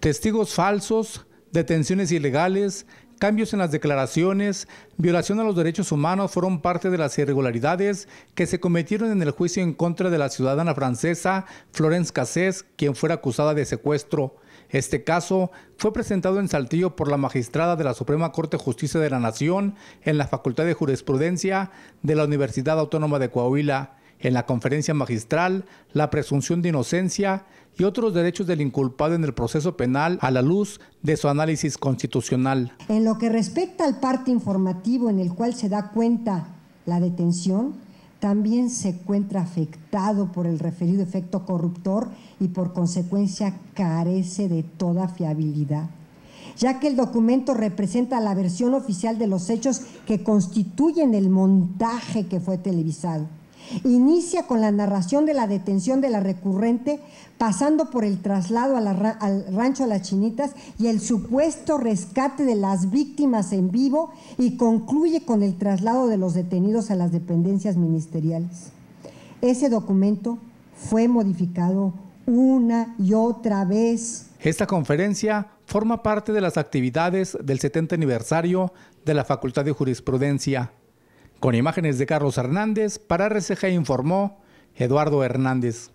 testigos falsos, detenciones ilegales, cambios en las declaraciones, violación a los derechos humanos fueron parte de las irregularidades que se cometieron en el juicio en contra de la ciudadana francesa Florence Cassés, quien fue acusada de secuestro. Este caso fue presentado en Saltillo por la magistrada de la Suprema Corte de Justicia de la Nación en la Facultad de Jurisprudencia de la Universidad Autónoma de Coahuila en la conferencia magistral la presunción de inocencia y otros derechos del inculpado en el proceso penal a la luz de su análisis constitucional. En lo que respecta al parte informativo en el cual se da cuenta la detención, también se encuentra afectado por el referido efecto corruptor y por consecuencia carece de toda fiabilidad ya que el documento representa la versión oficial de los hechos que constituyen el montaje que fue televisado. Inicia con la narración de la detención de la recurrente, pasando por el traslado al rancho a las chinitas y el supuesto rescate de las víctimas en vivo y concluye con el traslado de los detenidos a las dependencias ministeriales. Ese documento fue modificado una y otra vez. Esta conferencia forma parte de las actividades del 70 aniversario de la Facultad de Jurisprudencia con imágenes de Carlos Hernández, para RCG informó Eduardo Hernández.